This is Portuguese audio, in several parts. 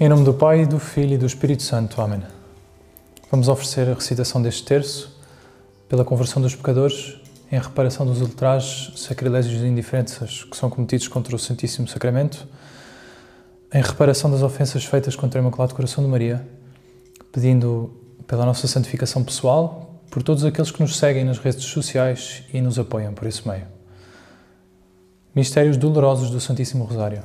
Em nome do Pai, do Filho e do Espírito Santo. Amém. Vamos oferecer a recitação deste terço pela conversão dos pecadores em reparação dos ultrajes, sacrilégios e indiferenças que são cometidos contra o Santíssimo Sacramento, em reparação das ofensas feitas contra o Imaculado Coração de Maria, pedindo pela nossa santificação pessoal, por todos aqueles que nos seguem nas redes sociais e nos apoiam por esse meio. Mistérios dolorosos do Santíssimo Rosário.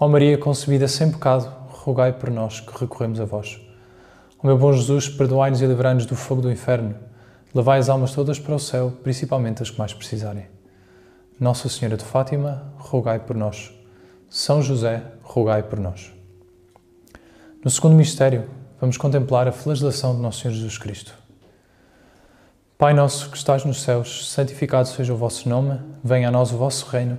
Ó Maria concebida sem pecado, rogai por nós que recorremos a vós. Ó meu bom Jesus, perdoai-nos e livrai-nos do fogo do inferno. Levai as almas todas para o céu, principalmente as que mais precisarem. Nossa Senhora de Fátima, rogai por nós. São José, rogai por nós. No segundo mistério, vamos contemplar a flagelação de Nosso Senhor Jesus Cristo. Pai nosso que estás nos céus, santificado seja o vosso nome, venha a nós o vosso reino.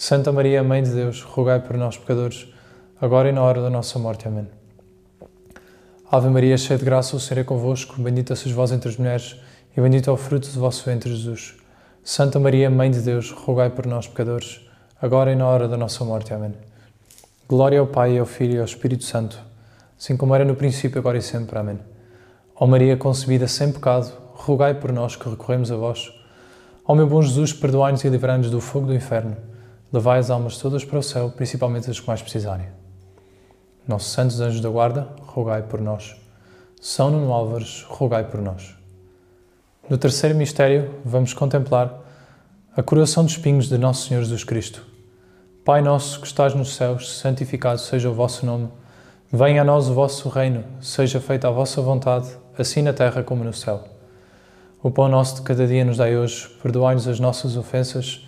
Santa Maria, Mãe de Deus, rogai por nós, pecadores, agora e na hora da nossa morte. Amém. Ave Maria, cheia de graça, o Senhor é convosco. Bendita sois vós entre as mulheres, e bendito é o fruto do vosso ventre, Jesus. Santa Maria, Mãe de Deus, rogai por nós, pecadores, agora e na hora da nossa morte. Amém. Glória ao Pai, ao Filho e ao Espírito Santo, assim como era no princípio, agora e sempre. Amém. Ó Maria, concebida sem pecado, rogai por nós que recorremos a vós. Ó meu bom Jesus, perdoai-nos e livrai-nos do fogo do inferno levai as almas todas para o céu, principalmente as que mais precisarem. Nossos santos anjos da guarda, rogai por nós. São Nuno Álvares, rogai por nós. No terceiro mistério, vamos contemplar a coroação dos espinhos de Nosso Senhor Jesus Cristo. Pai nosso que estás nos céus, santificado seja o vosso nome. Venha a nós o vosso reino, seja feita a vossa vontade, assim na terra como no céu. O pão nosso de cada dia nos dai hoje, perdoai-nos as nossas ofensas,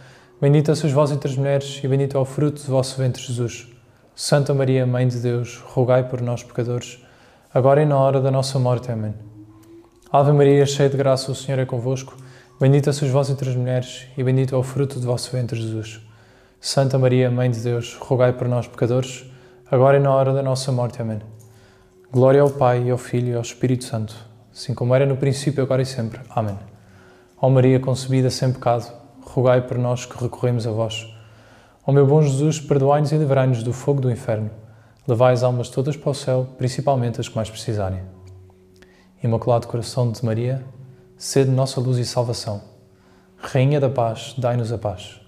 Bendita sois vós entre as mulheres, e bendito é o fruto do vosso ventre, Jesus. Santa Maria, Mãe de Deus, rogai por nós, pecadores, agora e na hora da nossa morte. Amém. Ave Maria, cheia de graça, o Senhor é convosco. Bendita sois vós entre as mulheres, e bendito é o fruto do vosso ventre, Jesus. Santa Maria, Mãe de Deus, rogai por nós, pecadores, agora e na hora da nossa morte. Amém. Glória ao Pai, e ao Filho e ao Espírito Santo, assim como era no princípio, agora e sempre. Amém. Ó Maria, concebida sem pecado, rogai por nós que recorremos a vós. Ó meu bom Jesus, perdoai-nos e livrai-nos do fogo do inferno. Levai as almas todas para o céu, principalmente as que mais precisarem. Imaculado Coração de Maria, sede nossa luz e salvação. Rainha da Paz, dai-nos a paz.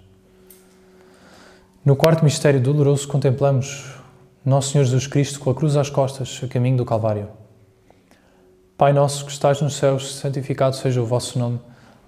No quarto mistério doloroso contemplamos Nosso Senhor Jesus Cristo com a cruz às costas, a caminho do Calvário. Pai nosso que estás nos céus, santificado seja o vosso nome.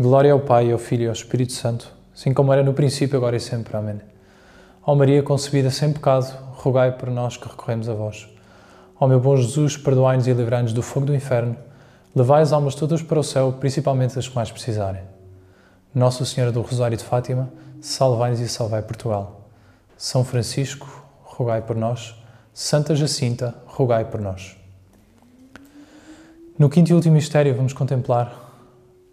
Glória ao Pai, ao Filho e ao Espírito Santo, assim como era no princípio, agora e sempre. Amém. Ó Maria concebida sem pecado, rogai por nós que recorremos a vós. Ó meu bom Jesus, perdoai-nos e livrai-nos do fogo do inferno, levai as almas todas para o céu, principalmente as que mais precisarem. Nossa Senhora do Rosário de Fátima, salvai-nos e salvai Portugal. São Francisco, rogai por nós. Santa Jacinta, rogai por nós. No quinto e último mistério, vamos contemplar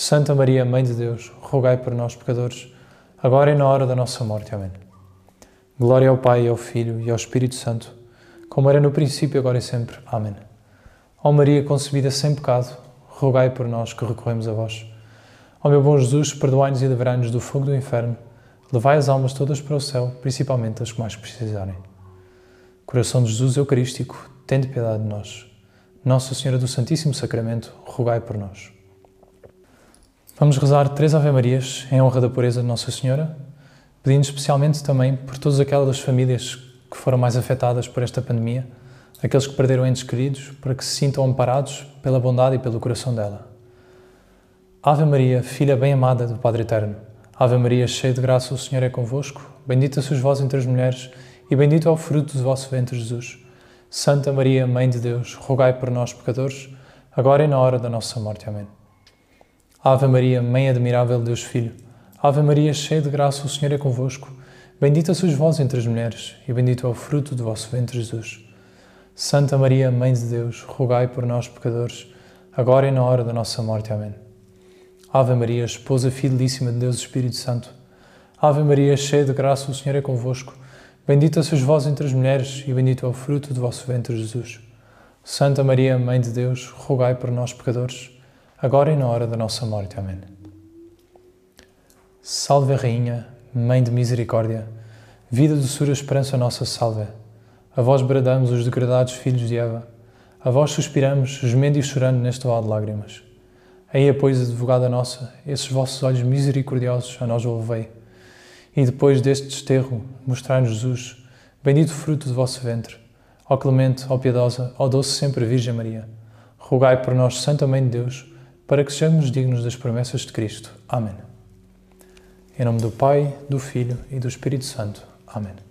Santa Maria, Mãe de Deus, rogai por nós, pecadores, agora e na hora da nossa morte. Amém. Glória ao Pai, ao Filho e ao Espírito Santo, como era no princípio, agora e sempre. Amém. Ó Maria concebida sem pecado, rogai por nós que recorremos a vós. Ó meu bom Jesus, perdoai-nos e livrai-nos do fogo do inferno, levai as almas todas para o céu, principalmente as que mais precisarem. Coração de Jesus Eucarístico, tende piedade de nós. Nossa Senhora do Santíssimo Sacramento, rogai por nós. Vamos rezar três Ave Marias em honra da pureza de Nossa Senhora, pedindo especialmente também por todas aquelas famílias que foram mais afetadas por esta pandemia, aqueles que perderam entes queridos, para que se sintam amparados pela bondade e pelo coração dela. Ave Maria, filha bem-amada do Padre Eterno, Ave Maria, cheia de graça, o Senhor é convosco, bendita sois vós entre as mulheres e bendito é o fruto do vosso ventre, Jesus. Santa Maria, Mãe de Deus, rogai por nós, pecadores, agora e na hora da nossa morte. Amém. Ave Maria, Mãe admirável Deus Filho, Ave Maria, cheia de graça, o Senhor é convosco. Bendita sois vós entre as mulheres, e bendito é o fruto do vosso ventre, Jesus. Santa Maria, Mãe de Deus, rogai por nós, pecadores, agora e na hora da nossa morte. Amém. Ave Maria, esposa fidelíssima de Deus Espírito Santo, Ave Maria, cheia de graça, o Senhor é convosco. Bendita sois vós entre as mulheres, e bendito é o fruto do vosso ventre, Jesus. Santa Maria, Mãe de Deus, rogai por nós, pecadores, agora e na hora da nossa morte. Amém. Salve Rainha, Mãe de Misericórdia, vida, Sura esperança, nossa salve. A vós bradamos os degradados filhos de Eva, a vós suspiramos, gemendo e chorando neste vale de lágrimas. Aí, pois, advogada nossa, esses vossos olhos misericordiosos a nós volvei. E depois deste desterro, mostrai-nos Jesus, bendito fruto do vosso ventre. Ó clemente, ó piedosa, ó doce sempre Virgem Maria, rogai por nós, Santa Mãe de Deus, para que sejamos dignos das promessas de Cristo. Amém. Em nome do Pai, do Filho e do Espírito Santo. Amém.